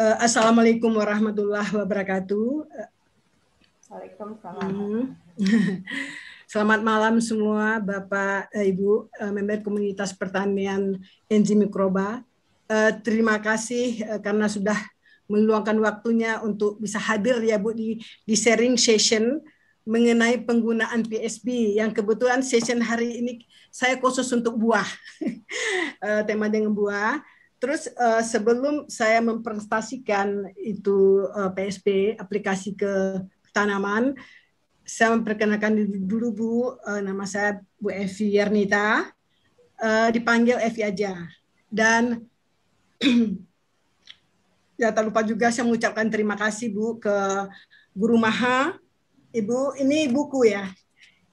Eh, assalamualaikum warahmatullahi wabarakatuh. Waalaikumsalam. Hmm. Selamat malam semua Bapak eh, Ibu eh, member komunitas pertanian Enzi Mikroba. Terima kasih karena sudah meluangkan waktunya untuk bisa hadir ya Bu di, di sharing session mengenai penggunaan PSB yang kebetulan session hari ini saya khusus untuk buah tema dengan buah Terus uh, sebelum saya mempresentasikan itu uh, eh, PSP aplikasi ke tanaman, saya memperkenalkan dulu Bu, uh, nama saya Bu Evi Yernita, uh, dipanggil Evi aja. Dan ya tak lupa juga saya mengucapkan terima kasih Bu ke Guru Maha, Ibu ini buku ya,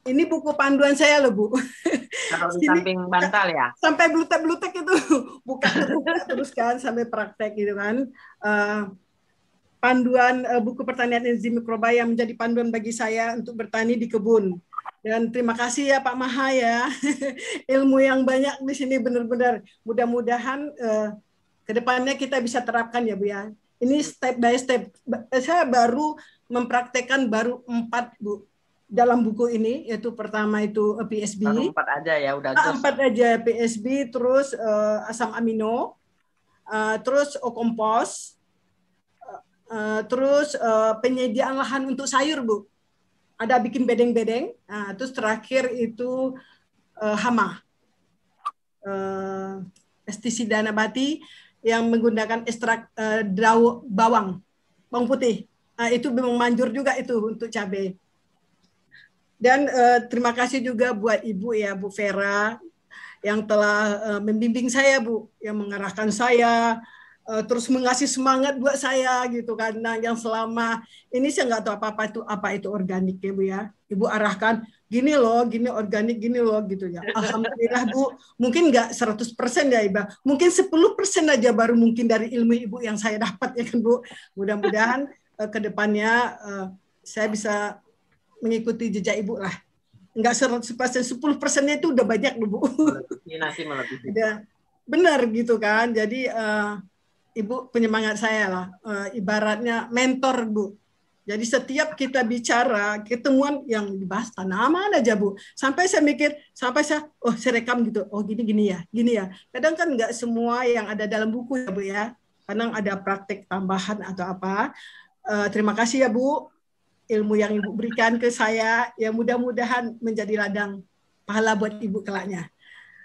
ini buku panduan saya loh, Bu. Kalau di samping bantal ya. Sampai blutek-blutek itu buka terus kan sampai praktek gitu kan. Uh, panduan uh, buku pertanian enzim mikroba yang menjadi panduan bagi saya untuk bertani di kebun. Dan terima kasih ya Pak Maha ya. Ilmu yang banyak di sini benar-benar mudah-mudahan uh, eh, kedepannya kita bisa terapkan ya Bu ya. Ini step by step. Saya baru mempraktekkan baru empat Bu dalam buku ini yaitu pertama itu eh, PSB Baru empat aja ya udah ah, just. empat aja PSB terus uh, asam amino uh, terus okompos uh, terus uh, penyediaan lahan untuk sayur bu ada bikin bedeng-bedeng uh, terus terakhir itu uh, hama uh, pestisida nabati yang menggunakan ekstrak uh, daun bawang bawang putih uh, itu manjur juga itu untuk cabai dan uh, terima kasih juga buat Ibu ya, Bu Vera, yang telah uh, membimbing saya, Bu, yang mengarahkan saya, uh, terus mengasih semangat buat saya gitu karena yang selama ini saya nggak tahu apa-apa itu apa itu organik ya Bu ya. Ibu arahkan gini loh, gini organik, gini loh gitu ya. Alhamdulillah Bu, mungkin nggak 100% ya Iba, mungkin 10% aja baru mungkin dari ilmu Ibu yang saya dapat ya kan Bu. Mudah-mudahan uh, ke depannya uh, saya bisa mengikuti jejak ibu lah. Enggak persen, sepuluh persennya itu udah banyak loh bu. Benar gitu kan. Jadi uh, ibu penyemangat saya lah. Uh, ibaratnya mentor bu. Jadi setiap kita bicara ketemuan yang dibahas tanaman aja bu. Sampai saya mikir, sampai saya, oh saya rekam gitu, oh gini gini ya, gini ya. Kadang kan nggak semua yang ada dalam buku ya bu ya. Kadang ada praktek tambahan atau apa. Uh, terima kasih ya bu ilmu yang Ibu berikan ke saya. Ya mudah-mudahan menjadi ladang pahala buat Ibu kelaknya.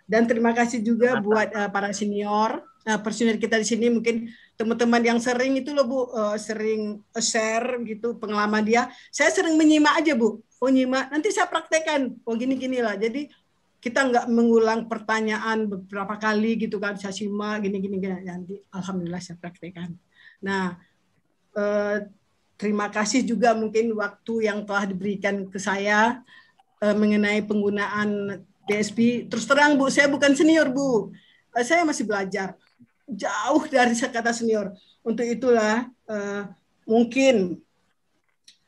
Dan terima kasih juga buat uh, para senior, uh, personil kita di sini mungkin teman-teman yang sering itu loh Bu, uh, sering share gitu pengalaman dia. Saya sering menyimak aja Bu. Oh nyimak, nanti saya praktekkan. Oh gini-gini lah. Jadi kita nggak mengulang pertanyaan beberapa kali gitu kan saya simak gini gini gini nanti alhamdulillah saya praktekkan nah uh, terima kasih juga mungkin waktu yang telah diberikan ke saya uh, mengenai penggunaan DSP. Terus terang Bu, saya bukan senior Bu, Uh, saya masih belajar jauh dari kata senior. Untuk itulah uh, mungkin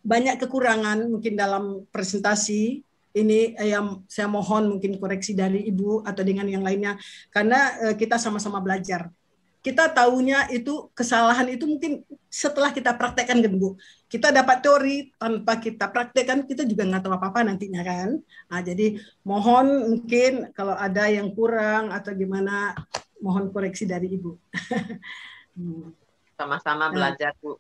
banyak kekurangan mungkin dalam presentasi ini yang saya mohon mungkin koreksi dari ibu atau dengan yang lainnya karena kita sama-sama belajar kita tahunya itu kesalahan itu mungkin setelah kita praktekkan kan Bu. Kita dapat teori tanpa kita praktekkan kita juga nggak tahu apa-apa nantinya kan. Nah, jadi mohon mungkin kalau ada yang kurang atau gimana mohon koreksi dari Ibu. Hmm. Sama-sama nah. belajar Bu.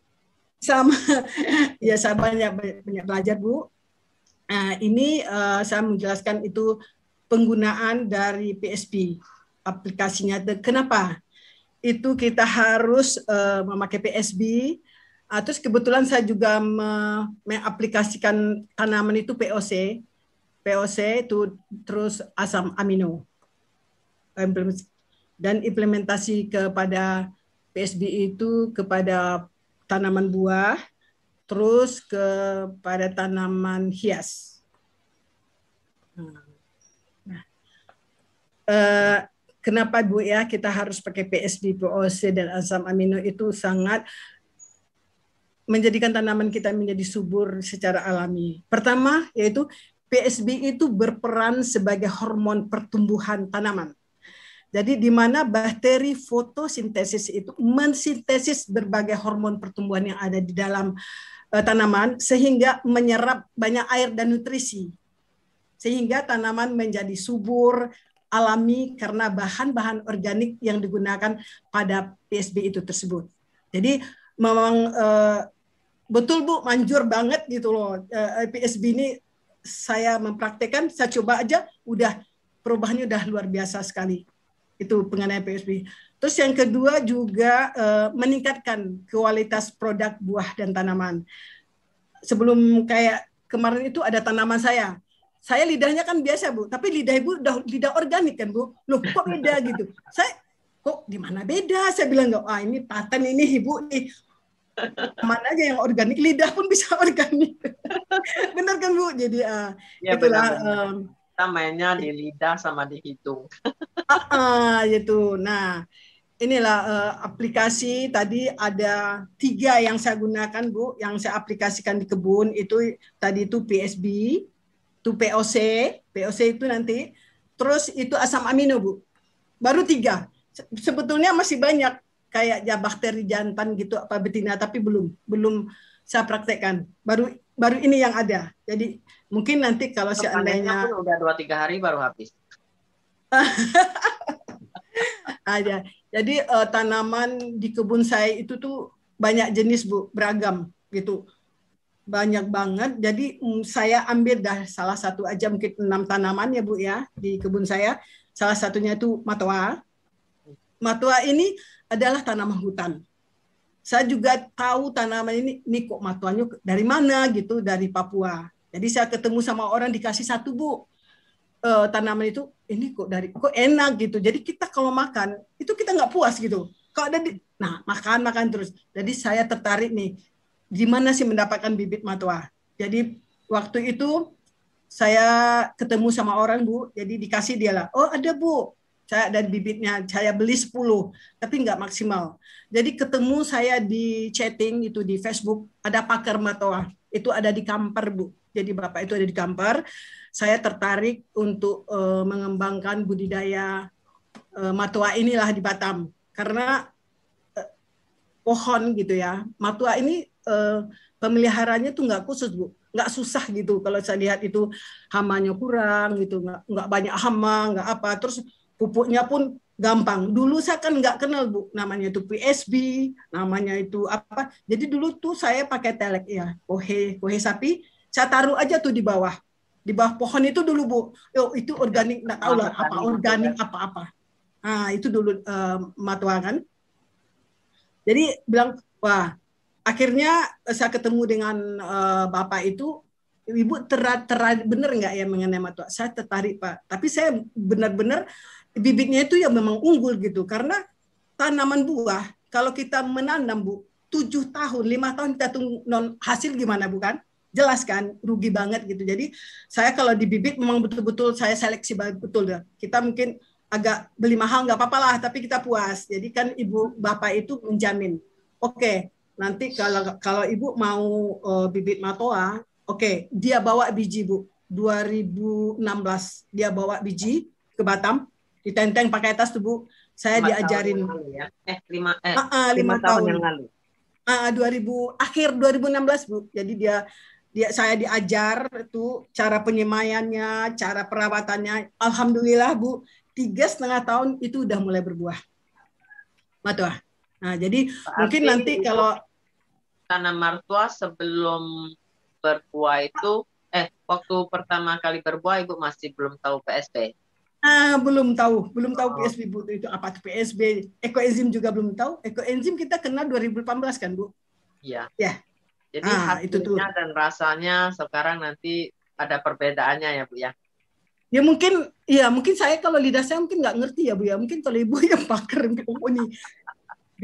Sama. ya saya banyak banyak belajar Bu. Nah, ini uh, saya menjelaskan itu penggunaan dari PSP aplikasinya. Kenapa? itu kita harus uh, memakai PSB. Uh, ah, terus kebetulan saya juga me mengaplikasikan tanaman itu POC, POC itu terus asam amino dan implementasi kepada PSB itu kepada tanaman buah, terus kepada tanaman hias. Nah, uh, kenapa Bu ya kita harus pakai PSD, POC dan asam amino itu sangat menjadikan tanaman kita menjadi subur secara alami. Pertama yaitu PSB itu berperan sebagai hormon pertumbuhan tanaman. Jadi di mana bakteri fotosintesis itu mensintesis berbagai hormon pertumbuhan yang ada di dalam eh, tanaman sehingga menyerap banyak air dan nutrisi. Sehingga tanaman menjadi subur, alami karena bahan-bahan organik yang digunakan pada PSB itu tersebut. Jadi memang eh, betul Bu manjur banget gitu loh eh, PSB ini saya mempraktekkan, saya coba aja udah perubahannya udah luar biasa sekali. Itu mengenai PSB. Terus yang kedua juga eh, meningkatkan kualitas produk buah dan tanaman. Sebelum kayak kemarin itu ada tanaman saya saya lidahnya kan biasa Bu, tapi lidah Ibu udah lidah organik kan Bu. Loh kok beda gitu? Saya kok di mana beda? Saya bilang nggak, ah ini paten ini Ibu nih. Mana aja yang organik, lidah pun bisa organik. bener kan Bu? Jadi uh, ya, itulah. Benar -benar. Um, kita mainnya di lidah sama di hidung. uh, uh, gitu. Nah, inilah uh, aplikasi tadi ada tiga yang saya gunakan Bu, yang saya aplikasikan di kebun itu tadi itu PSB, itu POC, POC itu nanti, terus itu asam amino bu, baru tiga. Sebetulnya masih banyak kayak ya bakteri jantan gitu apa betina, tapi belum belum saya praktekkan. Baru baru ini yang ada. Jadi mungkin nanti kalau seandainya udah dua tiga hari baru habis. ada. Jadi uh, tanaman di kebun saya itu tuh banyak jenis bu, beragam gitu banyak banget. Jadi mm, saya ambil dah salah satu aja mungkin enam tanaman ya Bu ya di kebun saya. Salah satunya itu matoa. Matoa ini adalah tanaman hutan. Saya juga tahu tanaman ini, ini kok matuanya dari mana gitu, dari Papua. Jadi saya ketemu sama orang dikasih satu bu e, tanaman itu, ini kok dari kok enak gitu. Jadi kita kalau makan itu kita nggak puas gitu. Kalau ada di, nah makan makan terus. Jadi saya tertarik nih di mana sih mendapatkan bibit matua? Jadi waktu itu saya ketemu sama orang Bu, jadi dikasih dia lah, oh ada Bu, saya dan bibitnya, saya beli 10, tapi nggak maksimal. Jadi ketemu saya di chatting itu di Facebook, ada pakar matua, itu ada di kamper Bu. Jadi Bapak itu ada di kamper, saya tertarik untuk uh, mengembangkan budidaya uh, inilah di Batam. Karena eh, pohon gitu ya. Matua ini uh, pemeliharaannya tuh nggak khusus bu nggak susah gitu kalau saya lihat itu hamanya kurang gitu nggak nggak banyak hama nggak apa terus pupuknya pun gampang dulu saya kan nggak kenal bu namanya itu PSB namanya itu apa jadi dulu tuh saya pakai telek ya kohe kohe sapi saya taruh aja tuh di bawah di bawah pohon itu dulu bu yo itu organik nggak tahu lah apa organik apa ya? apa nah itu dulu uh, eh, matuangan kan jadi bilang wah akhirnya eh, saya ketemu dengan uh, bapak itu ibu terat terad bener nggak ya mengenai matua saya tertarik pak tapi saya benar-benar bibitnya itu ya memang unggul gitu karena tanaman buah kalau kita menanam bu tujuh tahun lima tahun kita tunggu non hasil gimana bukan jelas kan rugi banget gitu jadi saya kalau di bibit memang betul-betul saya seleksi betul ya kita mungkin agak beli mahal nggak apa-apa lah tapi kita puas jadi kan ibu bapak itu menjamin oke okay, nanti kalau kalau ibu mau uh, bibit matoa, oke, okay, dia bawa biji bu. 2016 dia bawa biji ke Batam, ditenteng pakai tas tuh bu. Saya lima diajarin. Tahun lalu ya. Eh lima eh, uh, uh, lima, lima tahun, tahun yang lalu. Uh, ah, 2000 akhir 2016 bu. Jadi dia dia saya diajar itu cara penyemaiannya, cara perawatannya. Alhamdulillah bu, tiga setengah tahun itu udah mulai berbuah. Matoa. Nah, jadi Berarti mungkin nanti kalau karena mertua sebelum berbuah itu eh waktu pertama kali berbuah ibu masih belum tahu PSB. Ah, belum tahu, belum tahu oh. PSB Bu itu apa itu PSB. Ekoenzim juga belum tahu. Ekoenzim kita kenal 2018 kan, Bu? Iya. Ya. Jadi ah, itu tuh. dan rasanya sekarang nanti ada perbedaannya ya, Bu ya. Ya mungkin, ya mungkin saya kalau lidah saya mungkin nggak ngerti ya Bu ya. Mungkin kalau Ibu yang pakar ini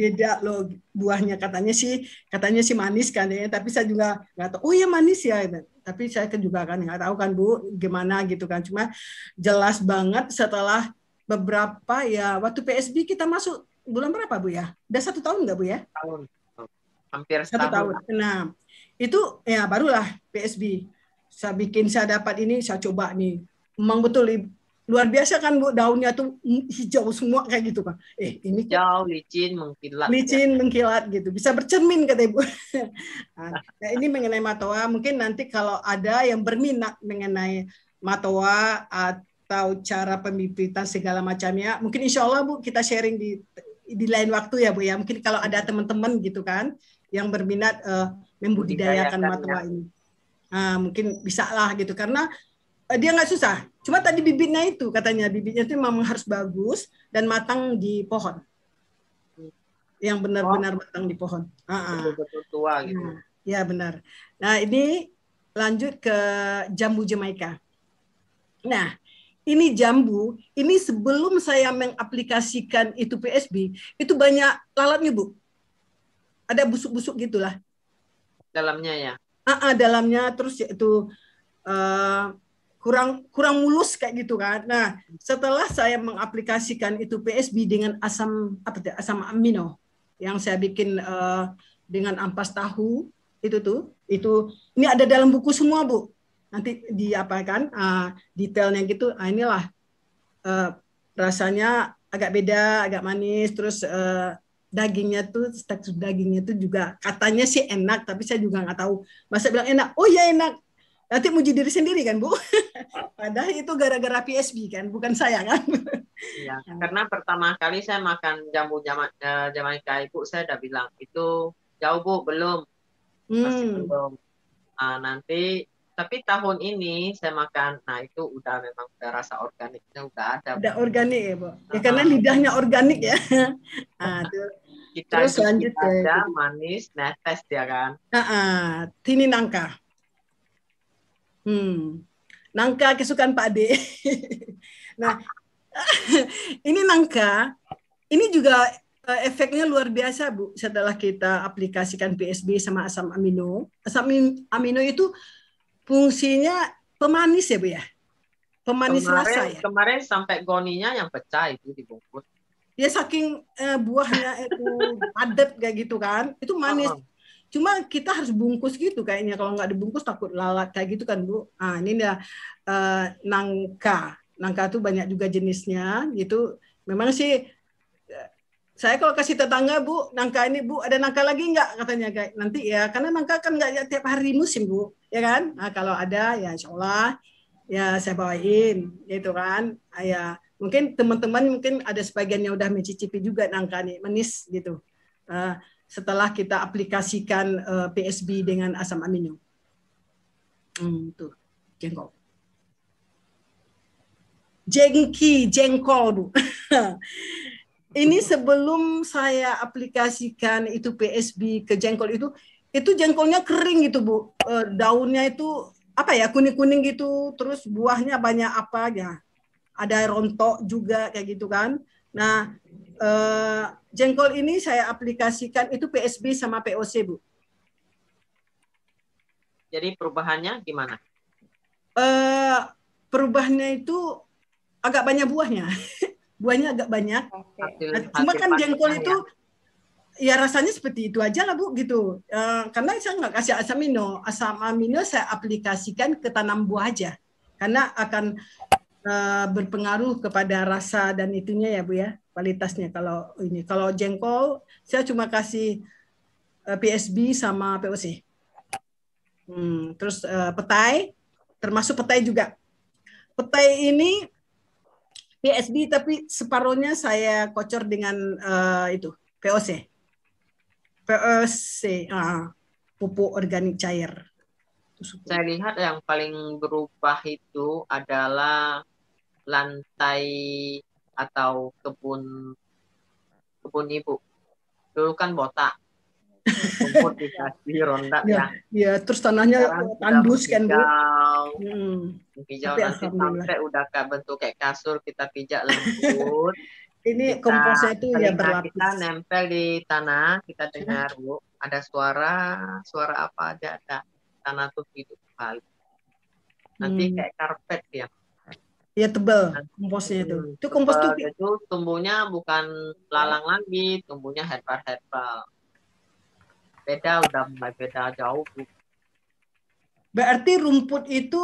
beda loh buahnya katanya sih katanya sih manis kan ya tapi saya juga nggak tahu oh ya manis ya tapi saya kan juga kan nggak tahu kan bu gimana gitu kan cuma jelas banget setelah beberapa ya waktu PSB kita masuk bulan berapa bu ya udah satu tahun nggak bu ya tahun hampir satu tahun. tahun itu ya barulah PSB saya bikin saya dapat ini saya coba nih memang betul luar biasa kan bu daunnya tuh hijau semua kayak gitu pak eh ini hijau licin mengkilat licin ya. mengkilat gitu bisa bercermin kata ibu ah, nah, ini mengenai matoa mungkin nanti kalau ada yang berminat mengenai matoa atau cara pembibitan segala macamnya mungkin insya Allah bu kita sharing di di lain waktu ya bu ya mungkin kalau ada teman-teman gitu kan yang berminat uh, membudidayakan matoa ya. ini nah, mungkin bisa lah gitu karena eh, dia nggak susah Cuma tadi bibitnya itu katanya bibitnya itu memang harus bagus dan matang di pohon. Yang benar-benar oh. matang di pohon. Ah, ah. Betul-betul tua gitu. Nah, ya benar. Nah ini lanjut ke jambu Jamaika. Nah ini jambu, ini sebelum saya mengaplikasikan itu PSB, itu banyak lalatnya bu. Ada busuk-busuk gitulah. Dalamnya ya. Ah, ah dalamnya terus yaitu uh, kurang kurang mulus kayak gitu kan. Nah, setelah saya mengaplikasikan itu PSB dengan asam apa tuh, asam amino yang saya bikin uh, dengan ampas tahu itu tuh itu ini ada dalam buku semua bu nanti di apa kan uh, detailnya gitu nah, inilah uh, rasanya agak beda agak manis terus uh, dagingnya tuh tekstur dagingnya tuh juga katanya sih enak tapi saya juga nggak tahu masa bilang enak oh ya enak nanti muji diri sendiri kan Bu. Padahal itu gara-gara PSB kan, bukan saya kan. ya, karena pertama kali saya makan jambu jama, eh, Jamaika Ibu saya udah bilang itu jauh Bu, belum. Masih hmm. belum. Uh, nanti tapi tahun ini saya makan nah itu udah memang udah rasa organiknya udah ada. Bu. organik ya, Bu. Ya nah, karena lidahnya organik ya. Iya. nah, Kita Terus lanjut kita ya. manis netes ya kan. uh -uh, tini nangka. Hmm. Nangka kesukaan Pak Ade. nah, ini nangka, ini juga eh, efeknya luar biasa Bu setelah kita aplikasikan PSB sama asam amino. Asam amino itu fungsinya pemanis ya Bu ya? Pemanis kemarin, rasa ya? Kemarin sampai goninya yang pecah itu dibungkus. Ya saking eh, buahnya itu padat kayak gitu kan, itu manis. Oh. Cuma kita harus bungkus gitu kayaknya kalau nggak dibungkus takut lalat kayak gitu kan Bu. Ah ini dia uh, nangka. Nangka tuh banyak juga jenisnya gitu. Memang sih eh, saya kalau kasih tetangga bu nangka ini bu ada nangka lagi nggak katanya kayak nanti ya karena nangka kan nggak ya, tiap hari musim bu ya kan nah, kalau ada ya insya Allah ya saya bawain gitu kan ah, ya mungkin teman-teman mungkin ada sebagian yang udah mencicipi juga nangka nih manis gitu uh, setelah kita aplikasikan uh, eh, PSB dengan asam amino. Hmm, tuh, jengkol. Jengki, jengkol. Ini sebelum saya aplikasikan itu PSB ke jengkol itu, itu jengkolnya kering gitu bu, eh, daunnya itu apa ya kuning kuning gitu, terus buahnya banyak apa ya, ada rontok juga kayak gitu kan Nah, eh, jengkol ini saya aplikasikan itu PSB sama POC, Bu. Jadi perubahannya gimana? Eh, perubahannya itu agak banyak buahnya. buahnya agak banyak. Okay. Nah, cuma kan jengkol itu ya. ya rasanya seperti itu aja lah Bu gitu. uh, karena saya nggak kasih asam amino. Asam amino saya aplikasikan ke tanam buah aja. Karena akan Eh, berpengaruh kepada rasa dan itunya ya Bu ya, kualitasnya kalau ini. Kalau jengkol saya cuma kasih eh, PSB sama POC. Hmm, terus eh, petai termasuk petai juga. Petai ini PSB tapi separohnya saya kocor dengan uh, itu POC. POC, uh, ah, pupuk organik cair saya lihat yang paling berubah itu adalah lantai atau kebun kebun ibu dulu kan botak rumput dikasih ronda iya, ya. Iya, ya. terus tanahnya tandus kan Bu. Hmm. Pijau Tapi nanti sampai udah kayak bentuk kayak kasur kita pijak lembut. Ini kita, komposnya itu ya berlapis. Kita nempel di tanah, kita dengar Bu, ada suara, suara apa aja ada tanah tuh gitu balik. Nanti hmm. kayak karpet ya. Iya tebal komposnya itu. itu kompos tuh itu tumbuhnya bukan lalang lagi, tumbuhnya herbal herbal. Beda udah mulai beda jauh. Bu. Berarti rumput itu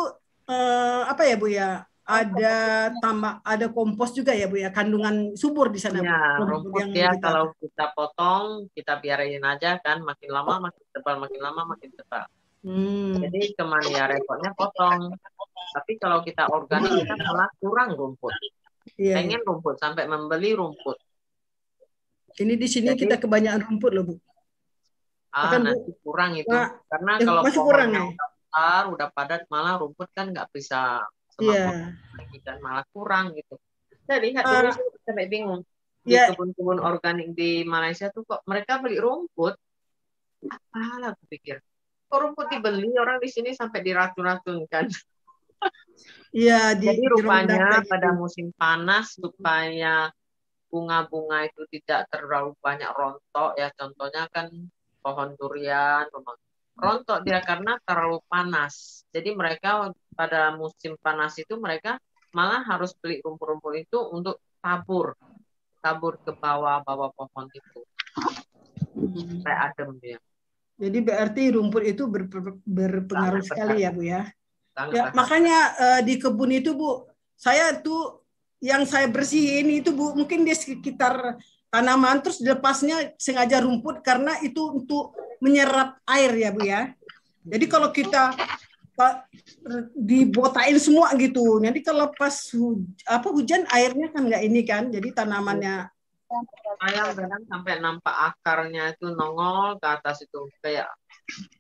eh, apa ya bu ya? Ada tambah ada kompos juga ya bu ya kandungan subur di sana. Ya, rumput, yang ya kita... kalau kita potong kita biarin aja kan makin lama makin tebal makin lama makin tebal. Hmm. Jadi cuman ya repotnya potong. Tapi kalau kita organik kita malah kurang rumput. Yeah. Iya. Pengen rumput sampai membeli rumput. Ini di sini Jadi, kita kebanyakan rumput loh, Bu. Ah, nanti kurang itu. Nah, Karena ya, kalau masih kurang ya. udah besar, udah padat, malah rumput kan nggak bisa iya. semangat yeah. kan malah kurang gitu. Saya lihat uh, dulu sampai bingung. Di yeah. kebun-kebun organik di Malaysia tuh kok mereka beli rumput apalah aku pikir rumput dibeli orang di sini sampai diracun-racunkan. Iya, di, jadi rupanya di gitu. pada musim panas supaya bunga-bunga itu tidak terlalu banyak rontok ya contohnya kan pohon durian rontok dia karena terlalu panas jadi mereka pada musim panas itu mereka malah harus beli rumput-rumput itu untuk tabur tabur ke bawah bawah pohon itu supaya adem dia ya. Jadi berarti rumput itu ber, ber, berpengaruh sangat sekali ya Bu ya. ya makanya uh, di kebun itu Bu, saya tuh yang saya bersihin itu Bu mungkin di sekitar tanaman terus dilepasnya sengaja rumput karena itu untuk menyerap air ya Bu ya. Jadi kalau kita eh, dibotain semua gitu. nanti kalau pas huj apa hujan airnya kan nggak ini kan, jadi tanamannya ayam kadang sampai nampak akarnya itu nongol ke atas itu kayak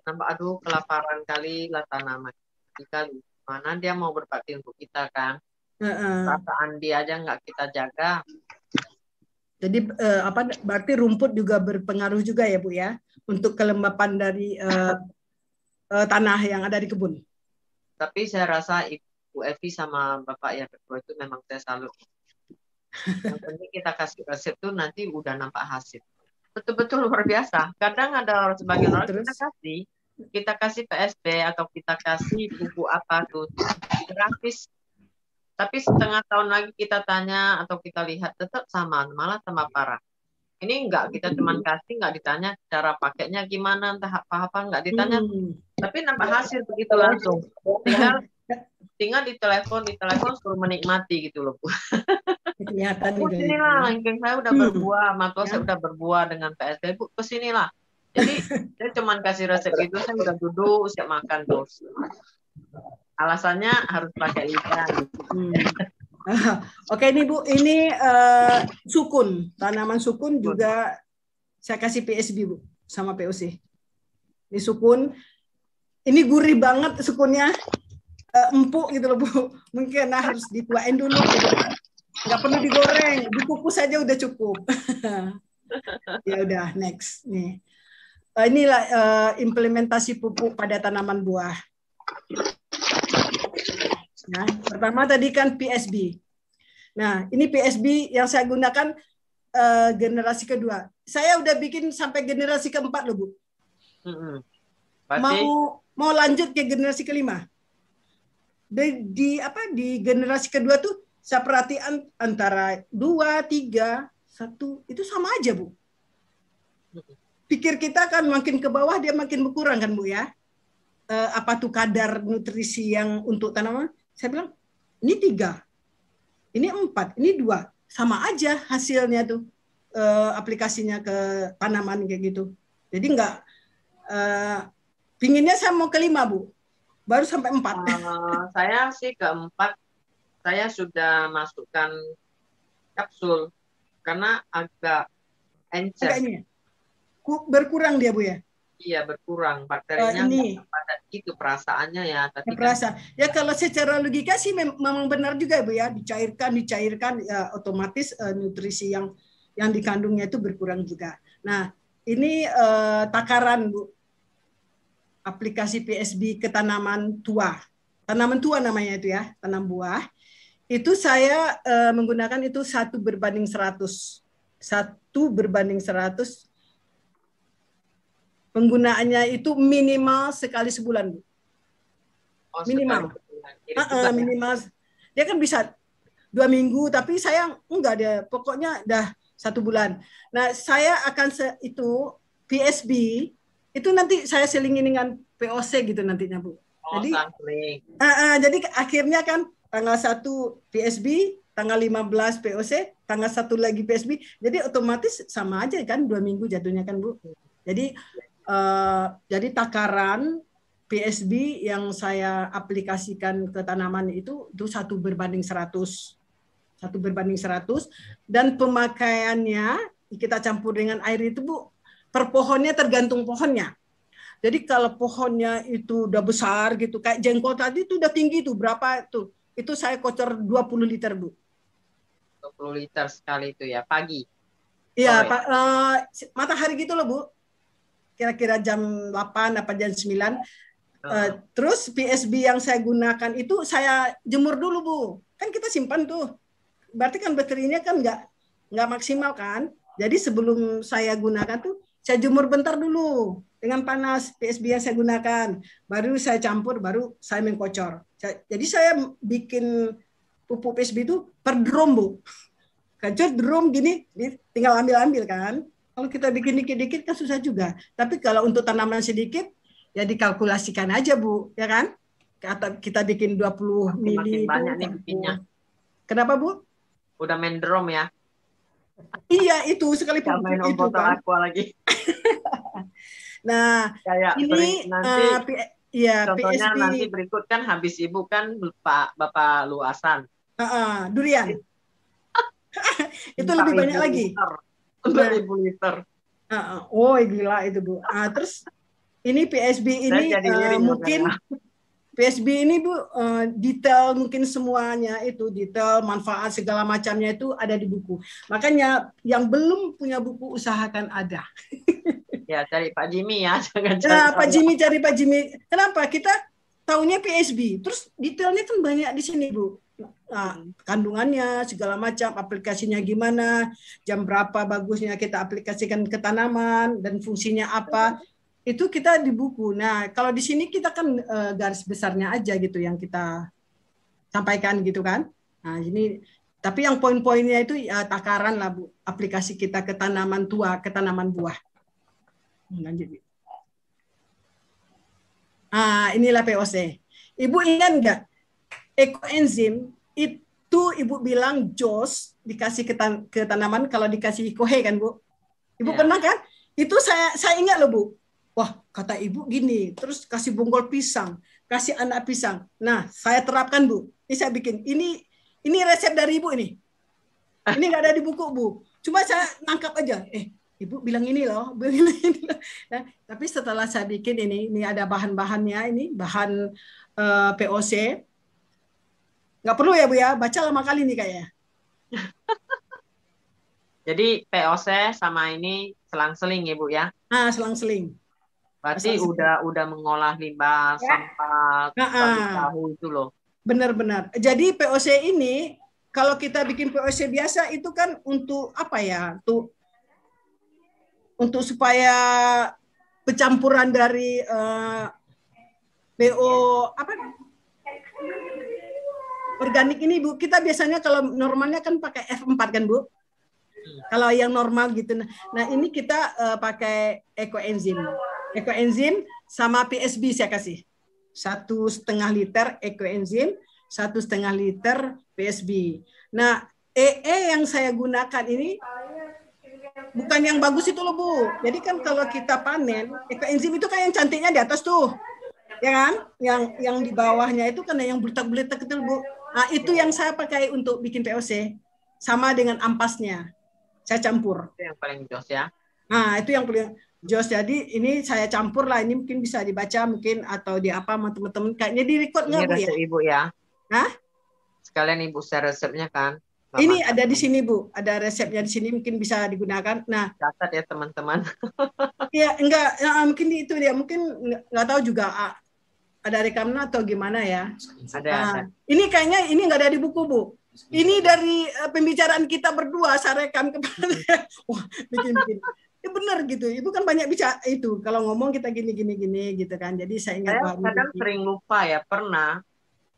nampak aduh kelaparan kali lah tanaman kita mana dia mau berbakti untuk kita kan perasaan uh -uh. dia aja nggak kita jaga jadi uh, apa berarti rumput juga berpengaruh juga ya bu ya untuk kelembapan dari uh, uh, tanah yang ada di kebun tapi saya rasa ibu Evi sama bapak yang kedua itu memang saya salut yang penting kita kasih resep tuh nanti udah nampak hasil betul-betul luar biasa kadang ada orang sebagian iya, orang Terus? kita kasih kita kasih PSB atau kita kasih buku apa tuh gratis tapi setengah tahun lagi kita tanya atau kita lihat tetap sama malah sama parah ini enggak kita cuma hmm. kasih enggak ditanya cara pakainya gimana entah apa apa enggak ditanya hmm. tapi nampak hasil begitu langsung tinggal tinggal di telepon di telepon suruh menikmati gitu loh bu Kelihatan Bu gitu ya. sinilah ranking saya udah hmm. berbuah, hmm. ya. saya udah berbuah dengan PSB. Bu kesinilah. Jadi saya cuman kasih resep itu saya udah duduk siap makan terus. Alasannya harus pakai ikan. Hmm. Oke ini Bu, ini uh, sukun, tanaman sukun juga saya kasih PSB Bu sama POC. Ini sukun, ini gurih banget sukunnya, uh, empuk gitu loh Bu. Mungkin nah, harus dituain dulu. Gitu nggak perlu digoreng dikukus saja udah cukup ya udah next nih uh, eh, inilah uh, eh, implementasi pupuk pada tanaman buah nah pertama tadi kan PSB nah ini PSB yang saya gunakan uh, generasi kedua saya udah bikin sampai generasi keempat loh bu mau mau lanjut ke generasi kelima di, di apa di generasi kedua tuh saya perhatikan antara dua, tiga, satu itu sama aja bu. Pikir kita kan makin ke bawah dia makin berkurang kan bu ya. E, apa tuh kadar nutrisi yang untuk tanaman? Saya bilang ini tiga, ini empat, ini dua, sama aja hasilnya tuh e, aplikasinya ke tanaman kayak gitu. Jadi enggak, e, eh, pinginnya saya mau kelima bu, baru sampai empat. Uh, saya sih keempat saya sudah masukkan kapsul karena agak encer. Berkurang dia Bu ya? Iya berkurang oh, bakterinya uh, ini. itu perasaannya ya. tadi. ya, perasaan. Kan. Ya kalau secara logika sih memang benar juga bu ya dicairkan dicairkan ya, otomatis uh, nutrisi yang yang dikandungnya itu berkurang juga. Nah ini uh, takaran bu aplikasi PSB ke tanaman tua. Tanaman tua namanya itu ya, tanam buah itu saya uh, menggunakan itu satu berbanding 100. Satu berbanding 100 penggunaannya itu minimal sekali sebulan. Oh, minimal. Sekali. Uh, uh, minimal. Dia kan bisa dua minggu, tapi saya enggak dia pokoknya dah satu bulan. Nah, saya akan se itu PSB itu nanti saya selingin dengan POC gitu nantinya bu. Oh, jadi, uh, uh, jadi akhirnya kan tanggal 1 PSB, tanggal 15 POC, tanggal satu lagi PSB. Jadi otomatis sama aja kan dua minggu jatuhnya kan Bu. Jadi uh, jadi takaran PSB yang saya aplikasikan ke tanaman itu itu satu berbanding 100. Satu berbanding 100 dan pemakaiannya kita campur dengan air itu Bu per pohonnya tergantung pohonnya. Jadi kalau pohonnya itu udah besar gitu kayak jengkol tadi itu udah tinggi tuh berapa tuh itu saya kocor 20 liter, Bu. 20 liter sekali itu ya, pagi. Iya, oh, ya. uh, matahari gitu loh, Bu. Kira-kira jam 8 apa jam 9. Uh, uh, terus PSB yang saya gunakan itu saya jemur dulu, Bu. Kan kita simpan tuh. Berarti kan baterainya kan nggak nggak maksimal kan? Jadi sebelum saya gunakan tuh saya jemur bentar dulu dengan panas PSB yang saya gunakan, baru saya campur, baru saya mengkocor. Jadi saya bikin pupuk PSB itu per drum bu, kacor drum gini, tinggal ambil-ambil kan. Kalau kita bikin dikit-dikit kan susah juga. Tapi kalau untuk tanaman sedikit, ya dikalkulasikan aja bu, ya kan? Kita bikin 20 puluh mili. banyak Kenapa bu? Udah main drum ya? iya itu sekali Sama itu kan. aku lagi. nah, kayak ini nanti uh, ya, contohnya PSP. nanti berikut kan habis ibu kan Pak Bapak Luasan. Uh, uh, durian. itu lebih banyak lagi. Untuk ibu liter. oh gila itu bu. Uh, terus ini PSB ini uh, mungkin PSB ini Bu eh, detail mungkin semuanya itu detail manfaat segala macamnya itu ada di buku. Makanya yang belum punya buku usahakan ada. ya cari Pak Jimmy ya. Jangan ya, cari nah, Pak Jimmy cari Pak Jimmy. Kenapa kita tahunya PSB? Terus detailnya kan banyak di sini Bu. Nah, hmm. kandungannya segala macam aplikasinya gimana jam berapa bagusnya kita aplikasikan ke tanaman dan fungsinya apa itu kita di buku. Nah, kalau di sini kita kan e, garis besarnya aja gitu yang kita sampaikan gitu kan. Nah, ini tapi yang poin-poinnya itu ya, takaran lah Bu, aplikasi kita ke tanaman tua, ke tanaman buah. Lanjut. Ah, inilah POC. Ibu ingat nggak? Ekoenzim itu Ibu bilang JOS dikasih ke, tan ke tanaman kalau dikasih kohe kan Bu? Ibu ya. pernah kan? Itu saya saya ingat loh Bu Wah, kata ibu gini, terus kasih bonggol pisang, kasih anak pisang. Nah, saya terapkan bu. Ini saya bikin. Ini ini resep dari ibu ini. Ini nggak ada di buku bu. Cuma saya nangkap aja. Eh, ibu bilang ini loh, bilang ini. Nah, tapi setelah saya bikin ini, ini ada bahan-bahannya. Ini bahan uh, eh, POC. Nggak perlu ya bu ya. Baca lama kali nih kayaknya. Jadi POC sama ini selang-seling ya Bu ya? Ah, selang-seling. Berarti Asal udah udah mengolah limbah ya. sampah nah, tahu itu loh. Benar-benar. Jadi POC ini kalau kita bikin POC biasa itu kan untuk apa ya? Untuk untuk supaya pencampuran dari uh, eh, PO apa organik ini Bu, kita biasanya kalau normalnya kan pakai F4 kan Bu? Hmm. Kalau yang normal gitu. Nah, nah ini kita uh, pakai ekoenzim ekoenzim sama PSB saya kasih satu setengah liter ekoenzim satu setengah liter PSB nah EE e yang saya gunakan ini bukan yang bagus itu loh Bu. Jadi kan kalau kita panen, ekoenzim itu kan yang cantiknya di atas tuh. Ya kan? Yang yang di bawahnya itu kan yang bertak buletak itu Bu. Nah, itu yang saya pakai untuk bikin POC. Sama dengan ampasnya. Saya campur. Itu yang paling jos ya. Nah, itu yang paling Jos. Jadi ini saya campur lah. Ini mungkin bisa dibaca mungkin atau di apa sama teman-teman. Kayaknya di record nggak Bu ya? Ibu ya. Hah? Sekalian Ibu share resepnya kan. Bapak Ini kan ada di kan. sini Bu, ada resepnya di sini mungkin bisa digunakan. Nah, catat ya teman-teman. Iya, enggak, ya, ah, mungkin itu dia, mungkin enggak tahu juga ah, ada rekamnya atau gimana ya. Ada, nah, ada. Ini kayaknya ini enggak ada di buku Bu. Ini dari eh, pembicaraan kita berdua, saya rekam kepada. Wah, bikin-bikin ya benar gitu ibu kan banyak bicara itu kalau ngomong kita gini gini gini gitu kan jadi saya ingat saya kadang gitu. sering lupa ya pernah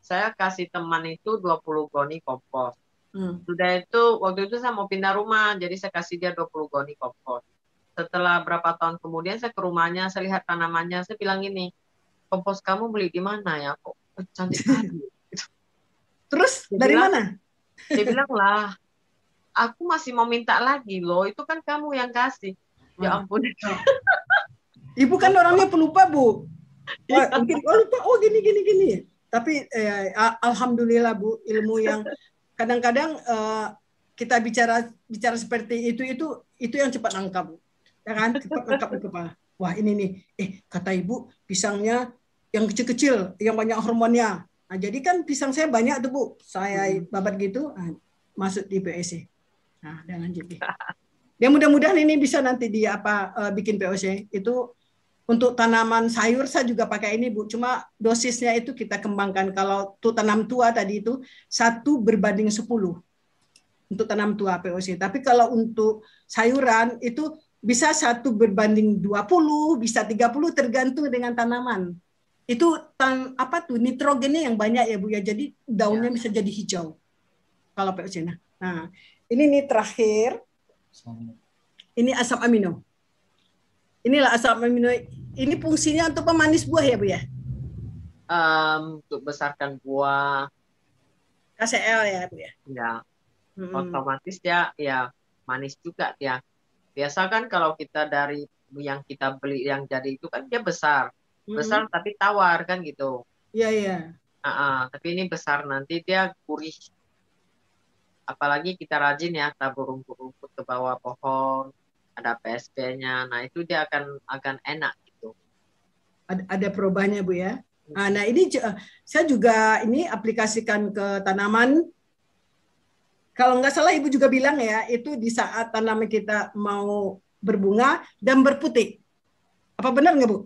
saya kasih teman itu 20 goni kompos hmm. sudah itu waktu itu saya mau pindah rumah jadi saya kasih dia 20 goni kompos setelah berapa tahun kemudian saya ke rumahnya saya lihat tanamannya saya bilang ini kompos kamu beli di mana ya kok eh, cantik terus dia dari bilang, mana dia bilang lah aku masih mau minta lagi loh itu kan kamu yang kasih Ya hmm. ampun. Ibu kan orangnya pelupa, Bu. Iya. mungkin oh lupa, oh gini gini gini. Tapi eh, alhamdulillah Bu, ilmu yang kadang-kadang eh, kita bicara bicara seperti itu itu itu yang cepat nangkap, Bu. Ya kan? Cepat nangkap di kepala. Wah, ini nih. Eh, kata Ibu, pisangnya yang kecil-kecil, yang banyak hormonnya. Nah, jadi kan pisang saya banyak tuh, Bu. Saya hmm. babat gitu, ah, masuk di PSC. Nah, dan lanjut deh. Ya mudah-mudahan ini bisa nanti di apa uh, bikin POC itu untuk tanaman sayur saya juga pakai ini Bu. Cuma dosisnya itu kita kembangkan. Kalau tuh tanam tua tadi itu satu berbanding 10 untuk tanam tua POC. Tapi kalau untuk sayuran itu bisa satu berbanding 20, bisa 30 tergantung dengan tanaman. Itu tan apa tuh nitrogennya yang banyak ya Bu ya. Jadi daunnya ya. bisa jadi hijau kalau POC. Nah, nah ini nih terakhir ini asam amino. Inilah asam amino. Ini fungsinya untuk pemanis buah ya, Bu ya? Um, untuk besarkan buah. KCL ya, Bu ya? Ya. Hmm. Otomatis ya, ya manis juga ya. Biasa kan kalau kita dari yang kita beli yang jadi itu kan dia besar. Hmm. Besar tapi tawar kan gitu. Iya, iya. Uh, uh, tapi ini besar nanti dia gurih apalagi kita rajin ya tabur rumput-rumput ke bawah pohon ada PSP-nya nah itu dia akan akan enak gitu ada, ada perubahannya bu ya hmm. ah, nah ini saya juga ini aplikasikan ke tanaman kalau nggak salah ibu juga bilang ya itu di saat tanaman kita mau berbunga dan berputik apa benar nggak bu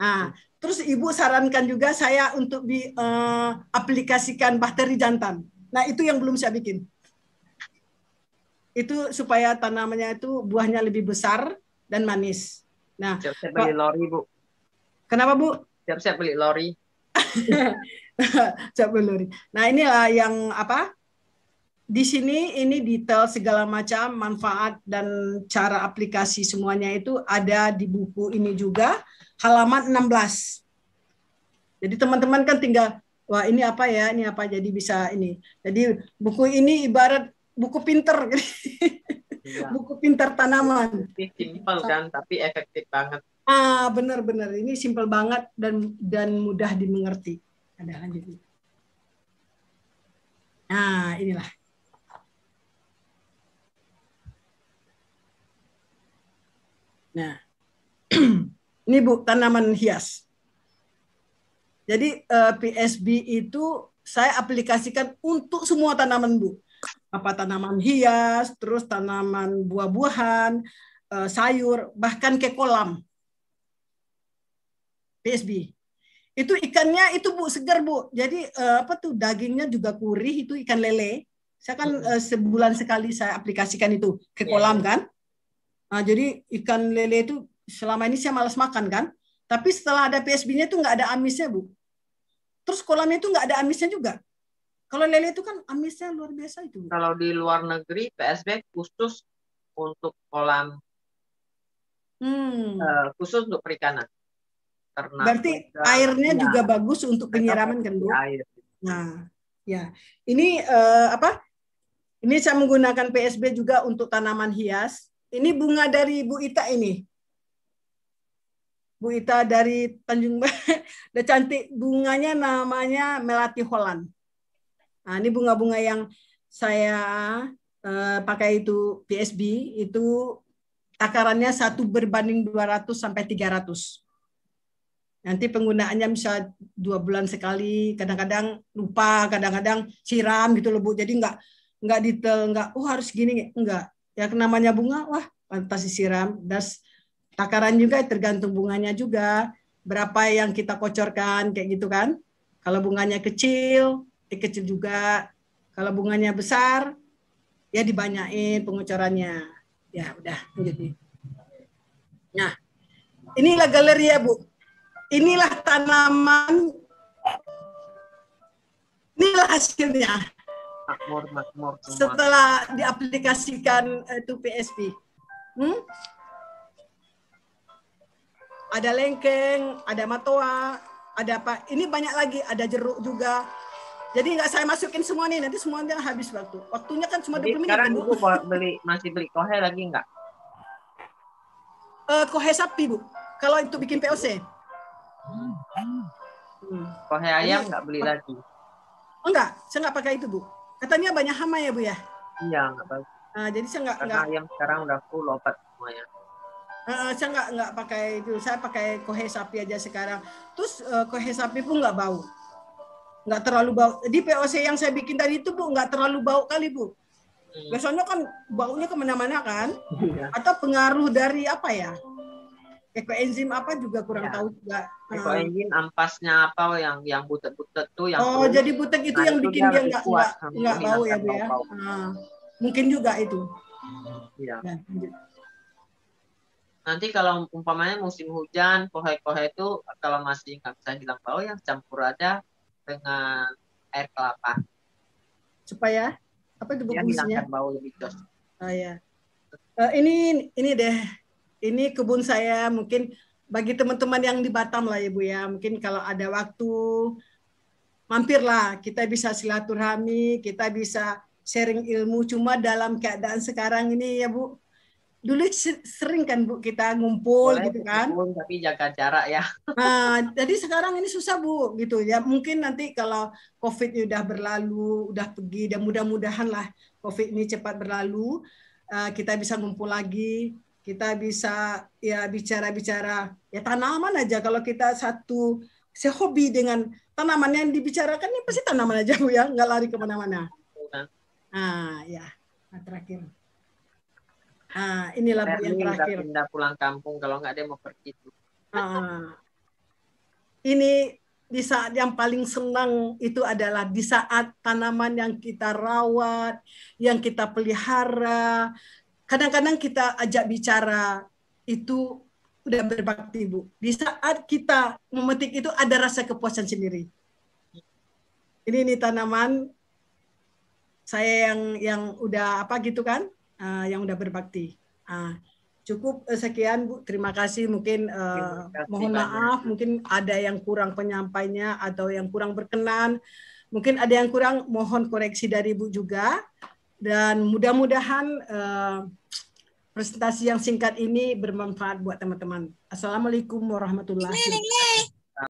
nah, terus ibu sarankan juga saya untuk di uh, aplikasikan bakteri jantan Nah, itu yang belum saya bikin itu supaya tanamannya itu buahnya lebih besar dan manis. Nah, siap-siap beli lori, Bu. Kenapa, Bu? Siap-siap beli lori. siap beli lori. Nah, inilah yang apa? Di sini ini detail segala macam manfaat dan cara aplikasi semuanya itu ada di buku ini juga halaman 16. Jadi teman-teman kan tinggal wah ini apa ya, ini apa jadi bisa ini. Jadi buku ini ibarat buku pinter gitu. Iya. buku pinter tanaman. Ini simpel kan, tapi efektif banget. Ah, benar-benar ini simpel banget dan dan mudah dimengerti. Ada lanjut. Nah, inilah. Nah, ini bu tanaman hias. Jadi eh, PSB itu saya aplikasikan untuk semua tanaman bu apa tanaman hias, terus tanaman buah-buahan, eh, sayur, bahkan ke kolam. PSB. Itu ikannya itu Bu segar Bu. Jadi eh, apa tuh dagingnya juga gurih itu ikan lele. Saya kan eh, sebulan sekali saya aplikasikan itu ke iya, kolam iya. kan. Nah, jadi ikan lele itu selama ini saya malas makan kan. Tapi setelah ada PSB-nya itu nggak ada amisnya Bu. Terus kolamnya itu nggak ada amisnya juga. Kalau lele itu kan amisnya luar biasa itu. Kalau di luar negeri PSB khusus untuk kolam hmm. uh, khusus untuk perikanan. Karena Berarti juga, airnya ya, juga bagus untuk penyiraman kan bu? Air. Nah, ya ini uh, apa? Ini saya menggunakan PSB juga untuk tanaman hias. Ini bunga dari Bu Ita ini. Bu Ita dari Tanjung Udah cantik bunganya namanya Melati Holland. Nah, ini bunga-bunga yang saya uh, pakai itu PSB itu takarannya satu berbanding 200 sampai 300. Nanti penggunaannya bisa dua bulan sekali, kadang-kadang lupa, kadang-kadang siram gitu loh Bu. Jadi enggak enggak detail, enggak oh harus gini, enggak. Ya namanya bunga, wah pantas disiram. Das takaran juga tergantung bunganya juga, berapa yang kita kocorkan kayak gitu kan. Kalau bunganya kecil, kecil juga. Kalau bunganya besar, ya dibanyain pengucarannya Ya udah jadi Nah, inilah galeri ya Bu. Inilah tanaman. Inilah hasilnya. Setelah diaplikasikan eh, itu PSP. Hmm? Ada lengkeng, ada matoa, ada apa? Ini banyak lagi, ada jeruk juga jadi nggak saya masukin semua nih, nanti semuanya habis waktu. Waktunya kan cuma dua 20 menit. Sekarang Bu. Ibu beli, masih beli kohe lagi nggak? Uh, kohe sapi, Bu. Kalau untuk bikin POC. Hmm. hmm. Kohe ayam nggak beli lagi? Enggak, oh, saya nggak pakai itu, Bu. Katanya banyak hama ya, Bu ya? Iya, nggak bagus. Uh, nah, jadi saya nggak... Karena ayam sekarang udah full lopat semuanya. Uh, saya nggak nggak pakai itu, saya pakai kohe sapi aja sekarang. Terus uh, kohe sapi pun nggak bau nggak terlalu bau. Di POC yang saya bikin tadi itu bu nggak terlalu bau kali bu. Hmm. Biasanya kan baunya kemana-mana kan? Iya. Atau pengaruh dari apa ya? Ekoenzim apa juga kurang ya. tahu juga. Ekoenzim ampasnya apa yang yang butet-butet tuh yang Oh, jadi butek itu nah, yang itu bikin dia nggak nggak nggak bau ya Bu ya. Bau. Nah, mungkin juga itu. Iya. Nah, Nanti kalau umpamanya musim hujan, pohon-pohon itu kalau masih nggak bisa hilang bau yang campur aja dengan air kelapa. Supaya apa itu bungkusnya? bau lebih jos. Oh ah, ya. Uh, eh, ini ini deh. Ini kebun saya mungkin bagi teman-teman yang di Batam lah Ibu ya, ya. Mungkin kalau ada waktu mampirlah kita bisa silaturahmi, kita bisa sharing ilmu cuma dalam keadaan sekarang ini ya Bu dulu sering kan Bu kita ngumpul Boleh, gitu kan. Ngumpul, tapi jaga jarak ya. Nah, jadi sekarang ini susah Bu gitu ya. Mungkin nanti kalau Covid udah berlalu, udah pergi dan mudah-mudahan lah Covid ini cepat berlalu, eh, kita bisa ngumpul lagi, kita bisa ya bicara-bicara ya tanaman aja kalau kita satu sehobi dengan tanaman yang dibicarakan ini ya, pasti tanaman aja Bu ya, nggak lari kemana-mana. Ah ya. Nah, terakhir. Ah, inilah bu yang terakhir. Pindah pulang kampung kalau nggak dia mau pergi. Ah, ini di saat yang paling senang itu adalah di saat tanaman yang kita rawat, yang kita pelihara. Kadang-kadang kita ajak bicara itu udah berbakti bu. Di saat kita memetik itu ada rasa kepuasan sendiri. Ini ini tanaman saya yang yang udah apa gitu kan? uh, yang udah berbakti. Uh, cukup uh, sekian Bu, terima kasih. Mungkin uh, kasih, mohon maaf, mungkin ada yang kurang penyampainya atau yang kurang berkenan. Mungkin ada yang kurang, mohon koreksi dari Bu juga. Dan mudah-mudahan uh, presentasi yang singkat ini bermanfaat buat teman-teman. Assalamualaikum warahmatullahi wabarakatuh.